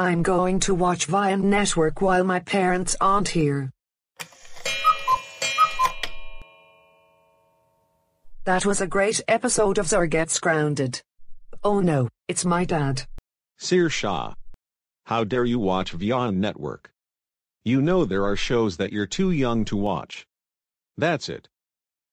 I'm going to watch Vian Network while my parents aren't here. That was a great episode of Zor Gets Grounded. Oh no, it's my dad. Sir Shah. How dare you watch Vian Network? You know there are shows that you're too young to watch. That's it.